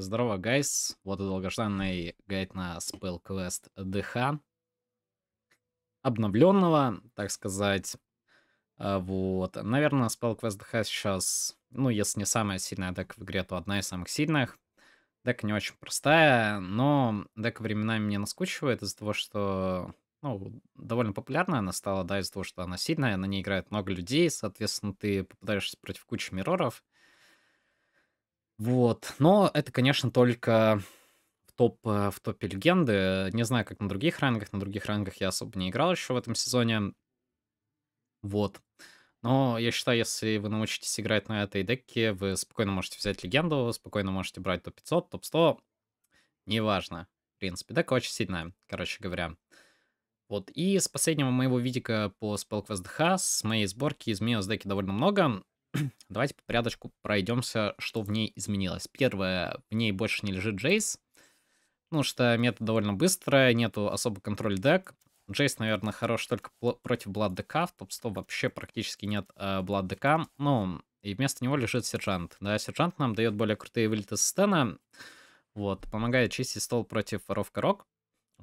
Здорово, гайс. Вот и долгожданный гайд на SpellQuest ДХ Обновленного, так сказать. А, вот. Наверное, SpellQuest ДХ сейчас, ну, если не самая сильная дек в игре, то одна из самых сильных. Дек не очень простая, но дек временами мне наскучивает из-за того, что... Ну, довольно популярная она стала, да, из-за того, что она сильная, на ней играет много людей, соответственно, ты попадаешься против кучи мироров, вот. Но это, конечно, только в, топ, э, в топе легенды. Не знаю, как на других рангах. На других рангах я особо не играл еще в этом сезоне. Вот. Но я считаю, если вы научитесь играть на этой деке, вы спокойно можете взять легенду, спокойно можете брать топ-500, топ-100. Неважно. В принципе, дека очень сильная, короче говоря. Вот, и с последнего моего видика по Spellquest DH, с моей сборки изменилось деки довольно много. Давайте по порядочку пройдемся, что в ней изменилось. Первое, в ней больше не лежит Джейс, потому что метод довольно быстрая, нету особо контроль дек. Джейс, наверное, хорош только против Блад ДК, в топ-100 вообще практически нет э, Блад ДК, ну, и вместо него лежит Сержант. Да, Сержант нам дает более крутые вылеты с стена, вот, помогает чистить стол против воров корок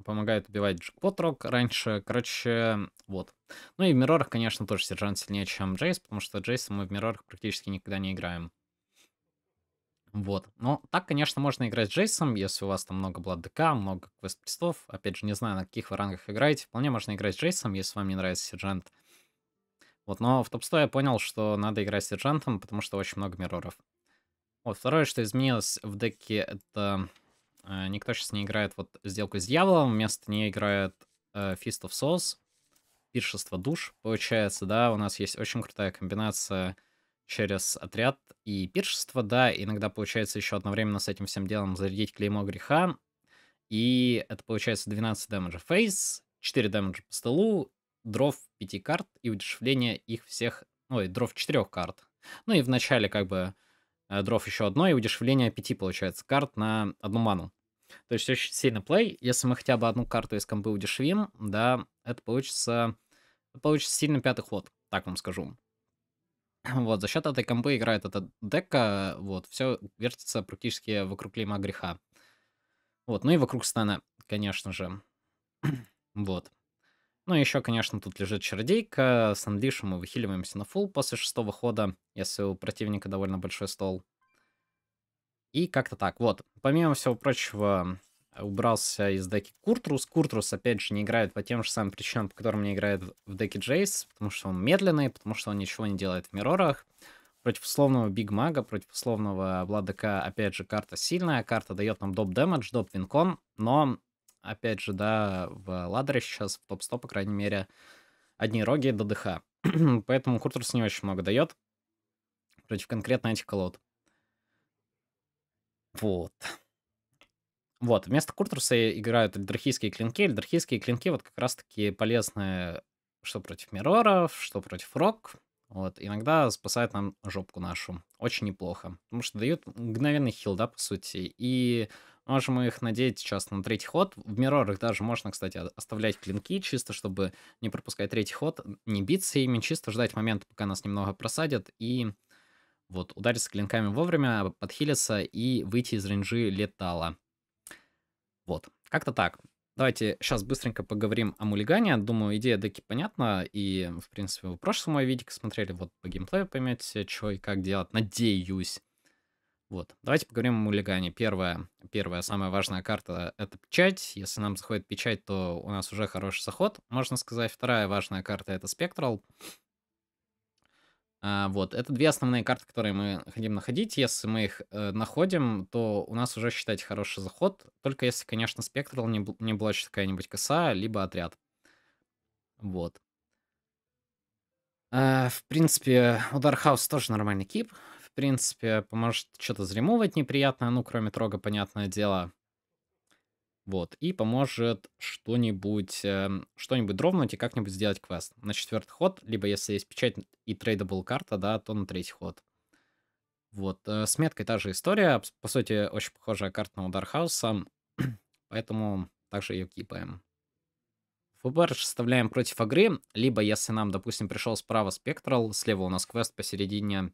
помогает убивать джекпот раньше. Короче, вот. Ну и в мирорах, конечно, тоже сержант сильнее, чем Джейс, потому что Джейса мы в мирорах практически никогда не играем. Вот. Но так, конечно, можно играть с Джейсом, если у вас там много бладдека, много квест-престов. Опять же, не знаю, на каких вы рангах играете. Вполне можно играть с Джейсом, если вам не нравится сержант. Вот, но в топ я понял, что надо играть с сержантом, потому что очень много мироров. Вот, второе, что изменилось в деке, это Э, никто сейчас не играет вот сделку с дьяволом, вместо нее играет э, Fist of Souls, пиршество душ, получается, да, у нас есть очень крутая комбинация через отряд и пиршество, да, иногда получается еще одновременно с этим всем делом зарядить клеймо греха, и это получается 12 дэмэджа фейс, 4 дэмэджа по столу, дров 5 карт и удешевление их всех, ой, дров 4 карт. Ну и в начале как бы э, дров еще одной и удешевление 5, получается, карт на одну ману. То есть очень сильный плей. Если мы хотя бы одну карту из комбы удешевим, да, это получится... получится сильный пятый ход, так вам скажу. Вот, за счет этой комбы играет эта дека, вот, все вертится практически вокруг лима греха. Вот, ну и вокруг стана, конечно же. вот. Ну и еще, конечно, тут лежит чародейка, с Андлишем мы выхиливаемся на фул после шестого хода, если у противника довольно большой стол. И как-то так. Вот, помимо всего прочего, э, убрался из деки Куртрус. Куртрус, опять же, не играет по тем же самым причинам, по которым не играет в деке Джейс, потому что он медленный, потому что он ничего не делает в мирорах. Против условного Биг Мага, против условного Владыка, опять же, карта сильная, карта дает нам доп дэмэдж, доп винкон, но, опять же, да, в ладере сейчас в топ-100, по крайней мере, одни роги до ДХ. Поэтому Куртрус не очень много дает против конкретно этих колод. Вот. Вот, вместо Куртруса играют эльдрахийские клинки. Эльдрахийские клинки вот как раз-таки полезны что против Мироров, что против Рок. Вот, иногда спасает нам жопку нашу. Очень неплохо. Потому что дают мгновенный хил, да, по сути. И можем их надеть сейчас на третий ход. В мирорах даже можно, кстати, оставлять клинки, чисто чтобы не пропускать третий ход, не биться ими, чисто ждать момента, пока нас немного просадят, и вот, удариться клинками вовремя, подхилиться и выйти из рейнджи летала. Вот, как-то так. Давайте сейчас быстренько поговорим о мулигане. Думаю, идея деки понятна. И, в принципе, вы прошлом мой видик смотрели, вот по геймплею поймете, что и как делать. Надеюсь. Вот, давайте поговорим о мулигане. Первая, первая самая важная карта — это печать. Если нам заходит печать, то у нас уже хороший заход, можно сказать. Вторая важная карта — это спектрал. А, вот, это две основные карты, которые мы хотим находить. Если мы их э, находим, то у нас уже, считайте, хороший заход. Только если, конечно, спектрал не, не блочит какая-нибудь коса, либо отряд. Вот. А, в принципе, удар хаус тоже нормальный кип. В принципе, поможет что-то заремовать неприятное, ну, кроме трога, понятное дело. Вот, и поможет что-нибудь, эм, что-нибудь дровнуть и как-нибудь сделать квест. На четвертый ход, либо если есть печать и трейдабл карта, да, то на третий ход. Вот, э, с меткой та же история, по сути, очень похожая карта на Удархауса, поэтому также ее кипаем. ФБР составляем против игры, либо если нам, допустим, пришел справа спектрал, слева у нас квест посередине,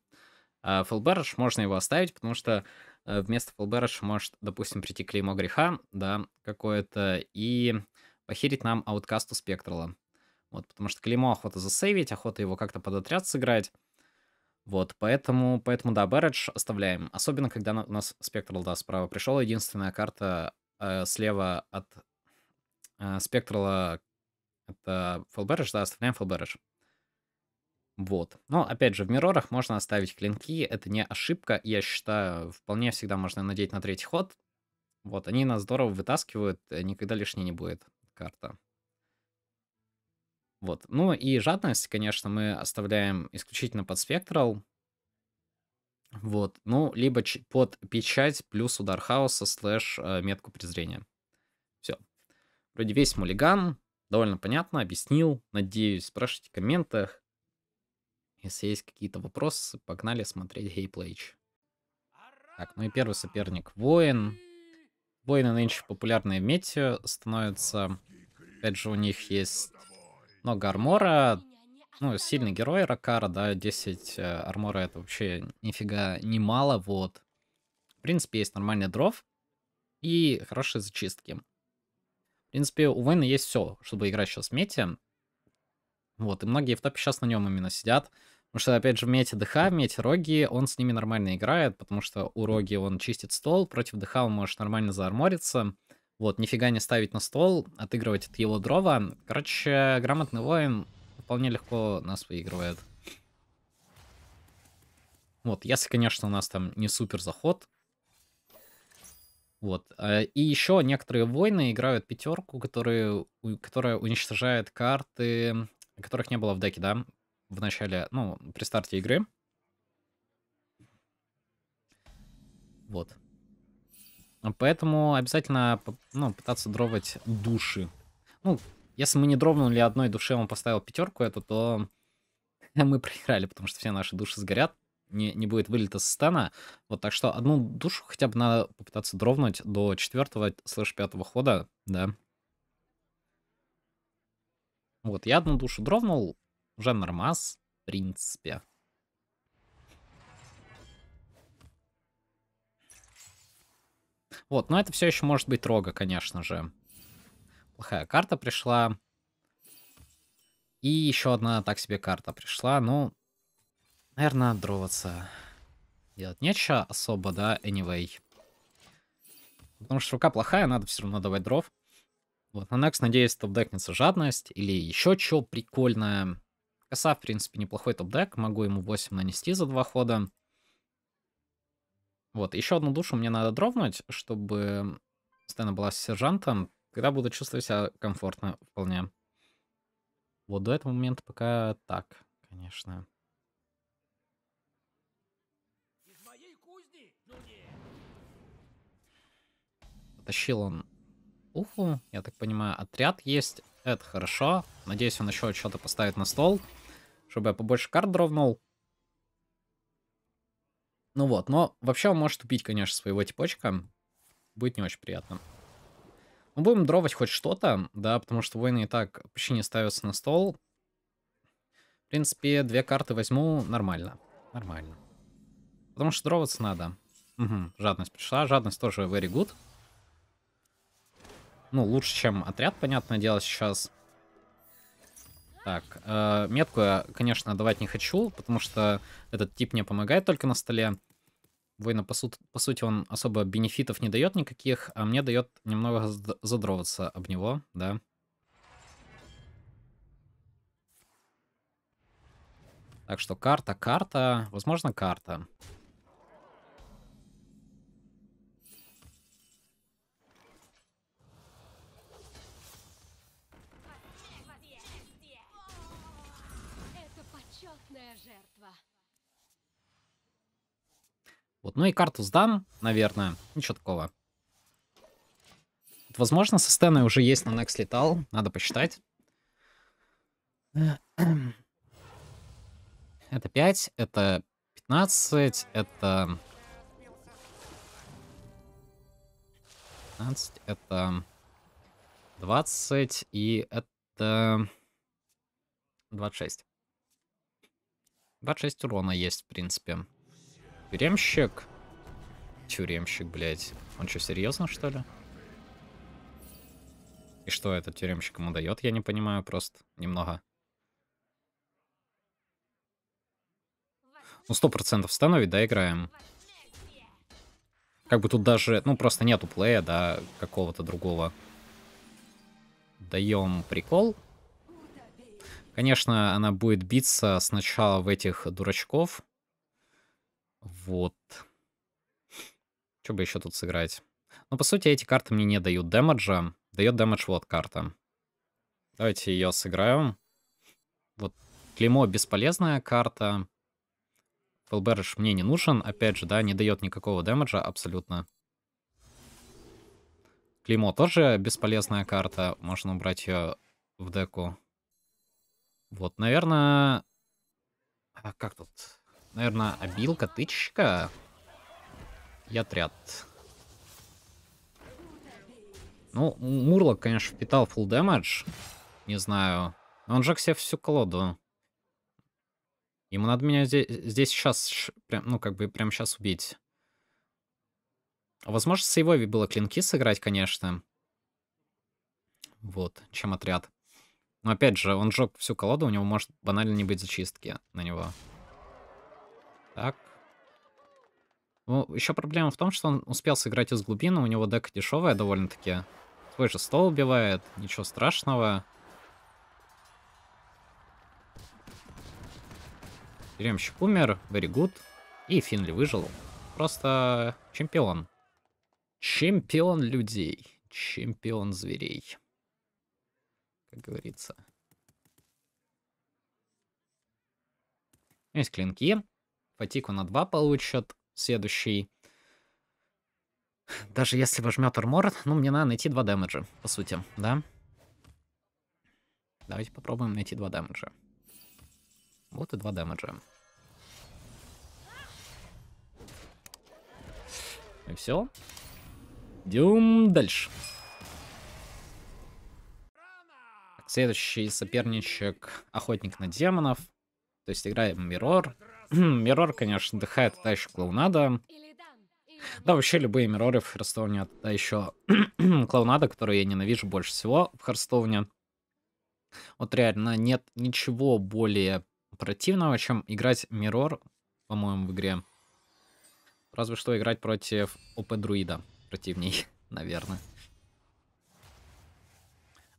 э, флберж, можно его оставить, потому что Э, вместо Фолберыш может, допустим, прийти Клеймо Греха, да, какое-то, и похерить нам ауткасту Спектрала. Вот, потому что Клеймо охота засейвить, охота его как-то под отряд сыграть. Вот, поэтому, поэтому да, Бэрэдж оставляем. Особенно, когда у нас Спектрал, да, справа пришел. Единственная карта э, слева от э, Спектрала, это Фолберидж, да, оставляем Фолберидж. Вот. Но, опять же, в мирорах можно оставить клинки, это не ошибка, я считаю, вполне всегда можно надеть на третий ход. Вот, они нас здорово вытаскивают, э, никогда лишней не будет карта. Вот. Ну и жадность, конечно, мы оставляем исключительно под спектрал. Вот. Ну, либо под печать плюс удар хаоса слэш э, метку презрения. Все. Вроде весь мулиган. Довольно понятно, объяснил. Надеюсь, спрашивайте в комментах. Если есть какие-то вопросы, погнали смотреть гейплейч. Так, ну и первый соперник Воин. Воины нынче популярные в мете становятся. Опять же, у них есть много армора. Ну, сильный герой Ракара, да, 10 э, армора это вообще нифига немало, вот. В принципе, есть нормальный дров и хорошие зачистки. В принципе, у Вейна есть все, чтобы играть сейчас в мете. Вот, и многие в топе сейчас на нем именно сидят. Потому что, опять же, в мете ДХ, в мете Роги, он с ними нормально играет, потому что у Роги он чистит стол, против ДХ он может нормально заармориться, вот, нифига не ставить на стол, отыгрывать от его дрова. Короче, грамотный воин вполне легко нас выигрывает. Вот, если, конечно, у нас там не супер заход. Вот. А, и еще некоторые войны играют пятерку, которые, которая уничтожает карты, которых не было в деке, да? в начале, ну, при старте игры. Вот. Поэтому обязательно, ну, пытаться дровать души. Ну, если мы не дровнули одной душе, а он поставил пятерку эту, то мы проиграли, потому что все наши души сгорят, не, не будет вылета с стена. Вот, так что одну душу хотя бы надо попытаться дровнуть до четвертого слэш пятого хода, да. Вот, я одну душу дровнул, уже масс, в принципе. Вот, но это все еще может быть рога, конечно же. Плохая карта пришла. И еще одна так себе карта пришла. Ну, наверное, дроваться. Делать нечего особо, да, anyway. Потому что рука плохая, надо все равно давать дров. Вот, на Next, надеюсь, топ-декнется жадность или еще что прикольное. Коса, в принципе, неплохой топ-дек. Могу ему 8 нанести за два хода. Вот, еще одну душу мне надо дровнуть, чтобы Стена была с сержантом. Когда буду чувствовать себя комфортно вполне. Вот до этого момента пока так, конечно. Потащил он уху, я так понимаю, отряд есть. Это хорошо. Надеюсь, он еще что-то поставит на стол чтобы я побольше карт дровнул. Ну вот, но вообще он может убить, конечно, своего типочка. Будет не очень приятно. Мы будем дровать хоть что-то, да, потому что войны и так почти не ставятся на стол. В принципе, две карты возьму, нормально. Нормально. Потому что дроваться надо. Угу, жадность пришла. Жадность тоже very good. Ну, лучше, чем отряд, понятное дело, сейчас. Так, э, метку я, конечно, давать не хочу, потому что этот тип мне помогает только на столе. Воина, по, су по сути, он особо бенефитов не дает никаких, а мне дает немного задроваться об него, да. Так что карта, карта, возможно, карта. Вот, ну и карту сдам, наверное. Ничего такого. Вот, возможно, со стеной уже есть на Next летал. Надо посчитать. Это 5, это 15, это... 15, это... 20, и это... 26. 26 урона есть, в принципе. Тюремщик? Тюремщик, блядь. Он что, серьезно, что ли? И что этот тюремщик ему дает, я не понимаю, просто немного. Ну, сто процентов становит, да, играем. Как бы тут даже, ну, просто нету плея, да, какого-то другого. Даем прикол. Конечно, она будет биться сначала в этих дурачков. Вот. Что бы еще тут сыграть? Ну, по сути эти карты мне не дают дэмэджа. Дает дэмэдж вот карта. Давайте ее сыграем. Вот клеймо бесполезная карта. Фэлберж мне не нужен. Опять же, да, не дает никакого дэмэджа абсолютно. Клеймо тоже бесполезная карта. Можно убрать ее в деку. Вот, наверное... А как тут? Наверное, обилка, тычка и отряд. Ну, Мурлок, конечно, впитал full damage. Не знаю. Но он же к себе всю колоду. Ему надо меня здесь, здесь сейчас, прям, ну, как бы прям сейчас убить. Возможно, с Сейвови было клинки сыграть, конечно. Вот, чем отряд. Но опять же, он жег всю колоду, у него может банально не быть зачистки на него. Так. Ну, еще проблема в том, что он успел сыграть из глубины, у него дека дешевая довольно-таки. Твой же стол убивает, ничего страшного. Тюремщик умер, very good. И Финли выжил. Просто чемпион. Чемпион людей. Чемпион зверей. Как говорится. Есть клинки. Фатику на 2 получат. Следующий. Даже если возьмет армор, ну, мне надо найти 2 дэмэджа, по сути, да? Давайте попробуем найти 2 дэмэджа. Вот и 2 дэмэджа. И все. Идем дальше. Следующий соперничек Охотник на демонов. То есть играем Мирор. Мирор, конечно, ДХ это та еще клоунада. Да, вообще любые мироры в Харстоуне это та еще клоунада, которую я ненавижу больше всего в Харстоуне. Вот реально нет ничего более противного, чем играть мирор, по-моему, в игре. Разве что играть против ОП-друида противней, наверное.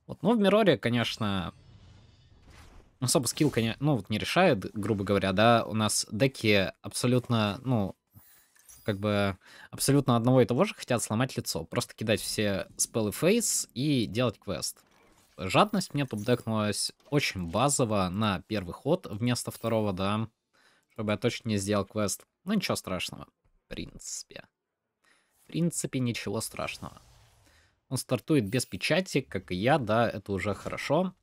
Вот, ну, в Мироре, конечно, ну, особо скилл, конечно, ну, вот не решает, грубо говоря, да, у нас деки абсолютно, ну, как бы абсолютно одного и того же хотят сломать лицо. Просто кидать все спеллы фейс и делать квест. Жадность мне тут декнулась очень базово на первый ход вместо второго, да, чтобы я точно не сделал квест. Ну, ничего страшного, в принципе. В принципе, ничего страшного. Он стартует без печати, как и я, да, это уже хорошо.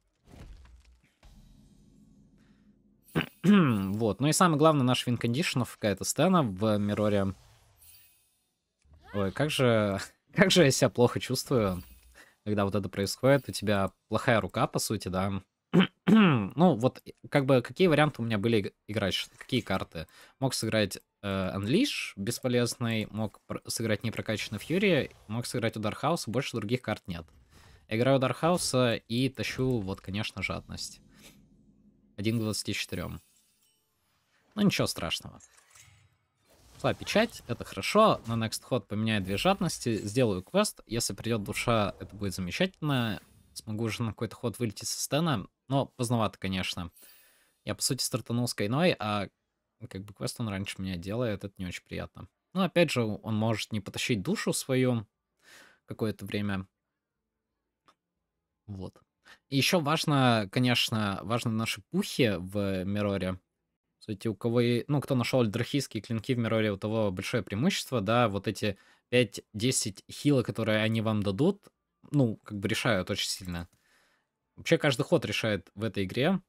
вот. Ну и самое главное, наш винкондишнов, какая-то сцена в Мироре. Ой, как же... Как же я себя плохо чувствую, когда вот это происходит. У тебя плохая рука, по сути, да. ну, вот, как бы, какие варианты у меня были играть? Какие карты? Мог сыграть э, Unleash, бесполезный. Мог сыграть непрокачанный Фьюри. Мог сыграть Удар Хаус. Больше других карт нет. Я играю Удар Хауса и тащу, вот, конечно, жадность. 1 к 24. Ну ничего страшного. Шла печать, это хорошо. На next ход поменяю две жадности, сделаю квест. Если придет душа, это будет замечательно. Смогу уже на какой-то ход вылететь со стена. Но поздновато, конечно. Я, по сути, стартанул с Кайной, а как бы квест он раньше меня делает, это не очень приятно. Но, ну, опять же, он может не потащить душу свою какое-то время. Вот. Еще важно, конечно, важно наши пухи в Мироре. Кстати, у кого, и, ну, кто нашел альдрахийские клинки в Мироре, у того большое преимущество, да, вот эти 5-10 хила, которые они вам дадут, ну, как бы решают очень сильно. Вообще каждый ход решает в этой игре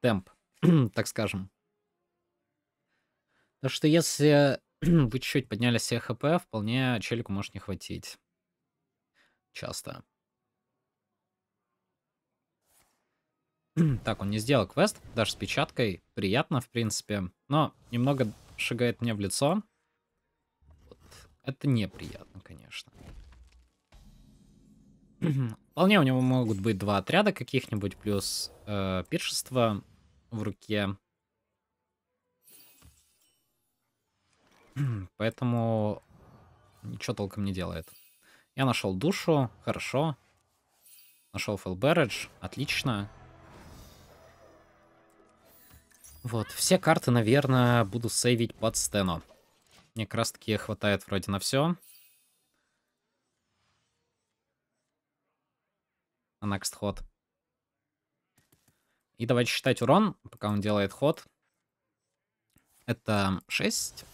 темп, так скажем. Так что если вы чуть-чуть подняли себе хп, вполне челику может не хватить. Часто. так, он не сделал квест, даже с печаткой. Приятно, в принципе. Но немного шагает мне в лицо. Вот. Это неприятно, конечно. Вполне у него могут быть два отряда каких-нибудь, плюс э, пиршество в руке. Поэтому ничего толком не делает. Я нашел душу, хорошо. Нашел фэлбэрэдж, отлично. Вот, все карты, наверное, буду сейвить под стену. Мне как раз таки хватает вроде на все. На next ход. И давайте считать урон, пока он делает ход. Это 6.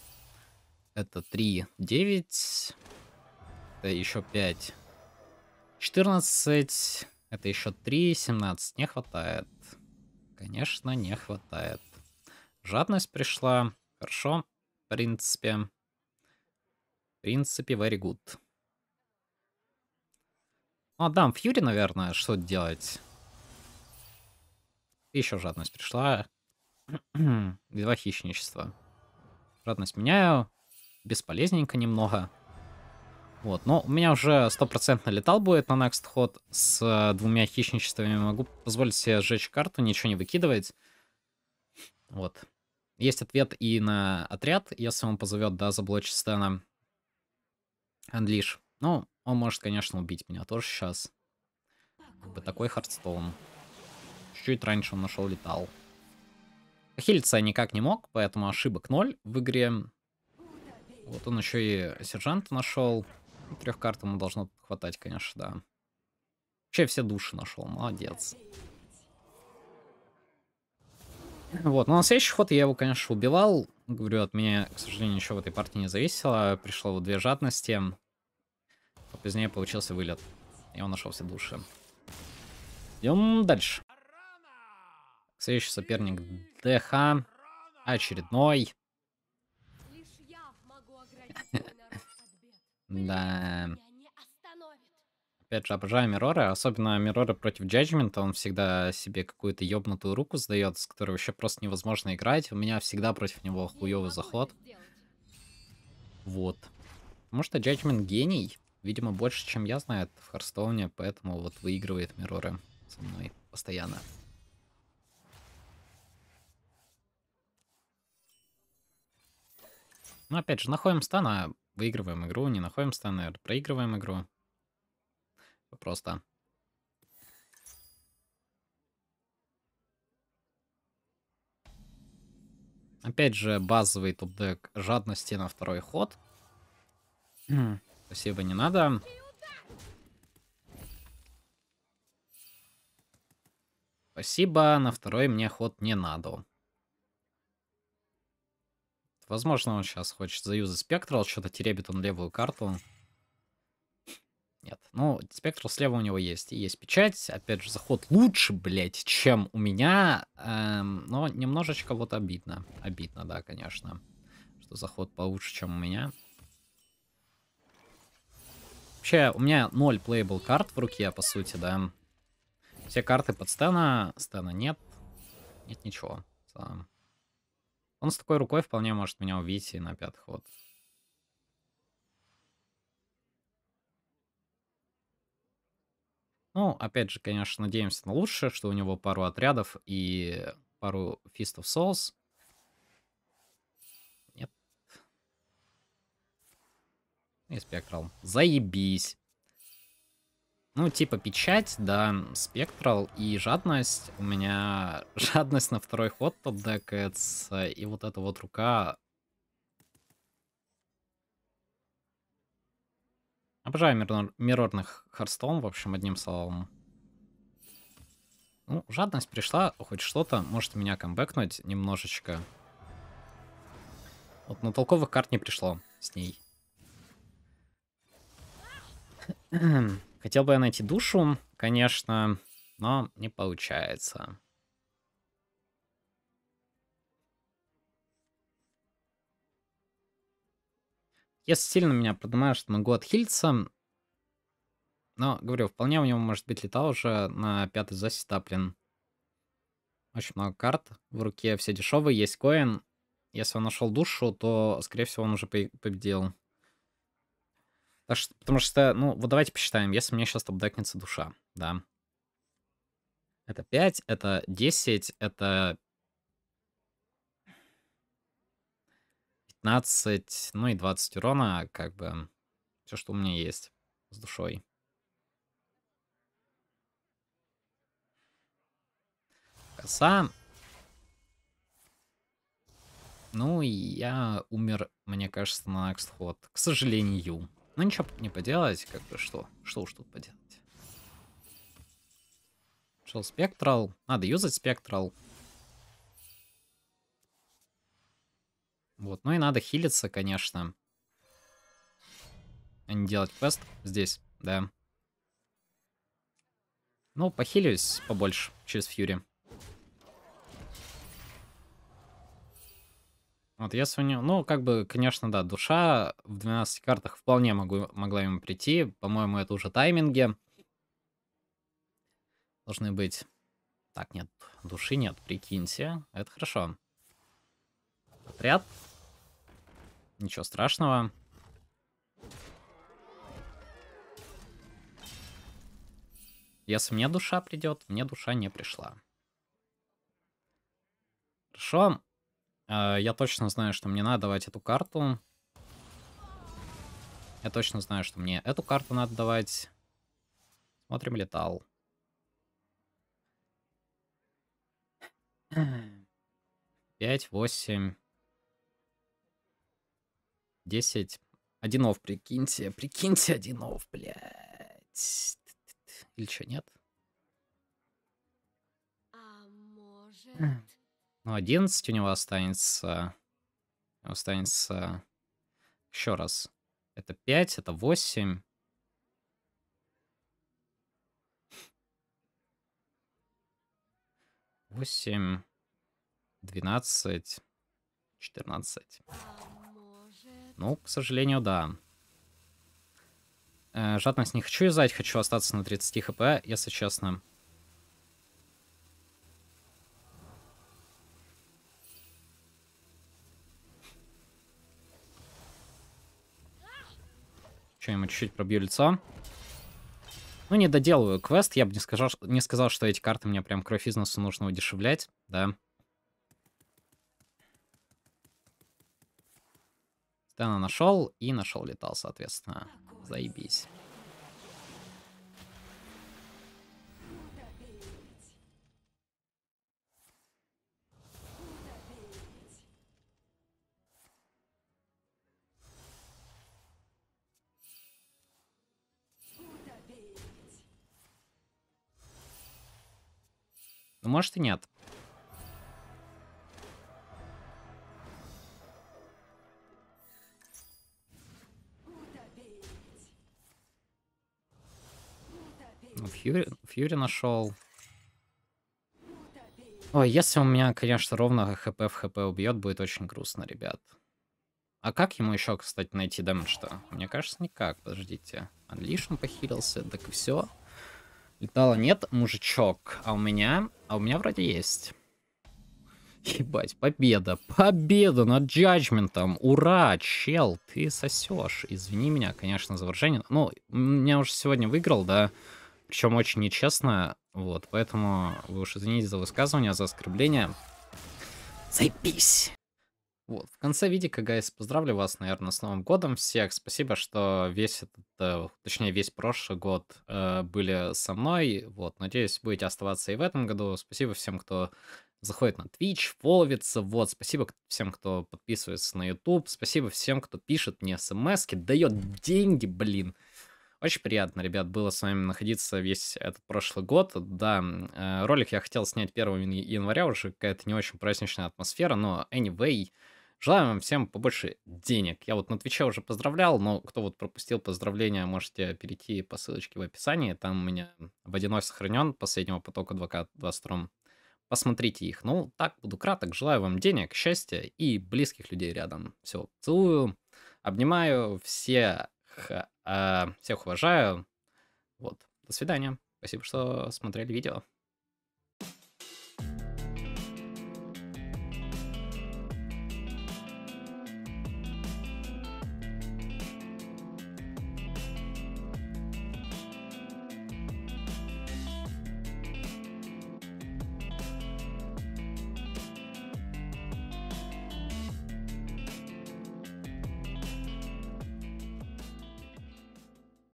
Это 3, 9. Это еще 5, 14. Это еще 3, 17. Не хватает. Конечно, не хватает. Жадность пришла. Хорошо. В принципе. В принципе, very good. Ну, а, дам Фьюри, наверное, что делать. Еще жадность пришла. Два хищничества. Жадность меняю. Бесполезненько немного. Вот, но у меня уже стопроцентно летал будет на next ход с э, двумя хищничествами. Могу позволить себе сжечь карту, ничего не выкидывать. Вот. Есть ответ и на отряд, если он позовет, да, заблочить Стэна. Андлиш. Ну, он может, конечно, убить меня тоже сейчас. Как бы такой хардстоун. Чуть-чуть раньше он нашел летал. Хилиться я никак не мог, поэтому ошибок ноль в игре. Вот он еще и сержанта нашел. Трех карт ему должно хватать, конечно, да. Вообще все души нашел, молодец. Вот, но на следующий ход я его, конечно, убивал. Говорю, от меня, к сожалению, еще в этой партии не зависело. Пришло вот две жадности. Позднее получился вылет. И он нашелся души. Идем дальше. Следующий соперник ДХ. Очередной. Да. Опять же, обожаю Мироры, особенно Мироры против Джаджмента, он всегда себе какую-то ёбнутую руку сдает, с которой вообще просто невозможно играть. У меня всегда против него хуёвый заход. Вот. Потому что Джаджмент гений, видимо, больше, чем я знаю в Харстоуне, поэтому вот выигрывает Мироры со мной постоянно. Ну, опять же, находим стана, выигрываем игру, не находим стана, проигрываем игру просто. Опять же, базовый топ-дек жадности на второй ход. Хм, спасибо, не надо. Спасибо, на второй мне ход не надо. Возможно, он сейчас хочет заюзать спектрал, что-то теребит он левую карту. Ну, спектр слева у него есть. И есть печать. Опять же, заход лучше, блядь, чем у меня. Эм, но немножечко вот обидно. Обидно, да, конечно. Что заход получше, чем у меня. Вообще, у меня 0 playable карт в руке, по сути, да. Все карты под стена. Стена нет. Нет ничего. Он с такой рукой вполне может меня увидеть и на пятый ход. Вот. Ну, опять же, конечно, надеемся на лучшее, что у него пару отрядов и пару Fist of Souls. Нет. И спектрал. Заебись. Ну, типа печать, да, спектрал и жадность. У меня жадность на второй ход топ-декается, и вот эта вот рука Обожаю мир... мирорных Харстоун, в общем, одним словом. Ну, жадность пришла, хоть что-то может меня камбэкнуть немножечко. Вот на толковых карт не пришло с ней. Хотел бы я найти душу, конечно, но не получается. Если сильно меня продумаешь, могу отхилиться. Но, говорю, вполне у него может быть летал уже на пятый засетаплен. Очень много карт. В руке все дешевые, есть коин. Если он нашел душу, то, скорее всего, он уже победил. Так что, потому что, ну, вот давайте посчитаем, если мне сейчас обдакнется душа, да. Это 5, это 10, это 15, ну и 20 урона, а как бы все, что у меня есть с душой. Коса. Ну, и я умер, мне кажется, на next ход. К сожалению. Ну, ничего не поделать, как бы что. Что уж тут поделать. Шел спектрал. Надо юзать спектрал. Вот, ну и надо хилиться, конечно. А не делать квест здесь, да. Ну, похилюсь побольше через Фьюри. Вот я сегодня, ну, как бы, конечно, да, душа в 12 картах вполне могу, могла ему прийти. По-моему, это уже тайминги. Должны быть... Так, нет, души нет, прикиньте. Это хорошо. Отряд Ничего страшного. Если мне душа придет, мне душа не пришла. Хорошо. Э, я точно знаю, что мне надо давать эту карту. Я точно знаю, что мне эту карту надо давать. Смотрим летал. Пять, восемь. 10. Один ов, прикиньте. Прикиньте, один ов, блядь. Или что, нет? А может... Ну, 11 у него останется. Останется... Еще раз. Это 5, это 8. Восемь, двенадцать, четырнадцать. А ну, к сожалению, да. Э, жадность не хочу издать, хочу остаться на 30 хп, если честно. Еще ему чуть-чуть пробью лицо. Ну, не доделываю квест. Я бы не сказал, не сказал, что эти карты мне прям кровь из носу нужно удешевлять, да. Тена нашел и нашел летал, соответственно. Заебись. Ну, может и нет. Фьюри нашел. Ой, если у меня, конечно, ровно хп в хп убьет, будет очень грустно, ребят. А как ему еще, кстати, найти дэмэдж-то? Мне кажется, никак. Подождите. он похилился, так и все. Летала нет, мужичок. А у меня... А у меня вроде есть. Ебать, победа. Победа над джаджментом. Ура, чел, ты сосешь. Извини меня, конечно, за выражение. Ну, меня уже сегодня выиграл, да... Причем очень нечестно. Вот, поэтому вы уж извините за высказывание, за оскорбление. Заебись! Вот, в конце видика, гайс, поздравлю вас, наверное, с Новым годом всех. Спасибо, что весь этот, э, точнее, весь прошлый год э, были со мной. Вот, надеюсь, будете оставаться и в этом году. Спасибо всем, кто заходит на Twitch, фоловится. Вот, спасибо всем, кто подписывается на YouTube. Спасибо всем, кто пишет мне смс дает деньги, блин. Очень приятно, ребят, было с вами находиться весь этот прошлый год. Да, э, ролик я хотел снять 1 января, уже какая-то не очень праздничная атмосфера, но anyway, желаю вам всем побольше денег. Я вот на Твиче уже поздравлял, но кто вот пропустил поздравления, можете перейти по ссылочке в описании, там у меня водяной сохранен последнего потока 2К22. Посмотрите их. Ну, так, буду краток. Желаю вам денег, счастья и близких людей рядом. Все, целую, обнимаю. Все а, всех уважаю. Вот. До свидания. Спасибо, что смотрели видео.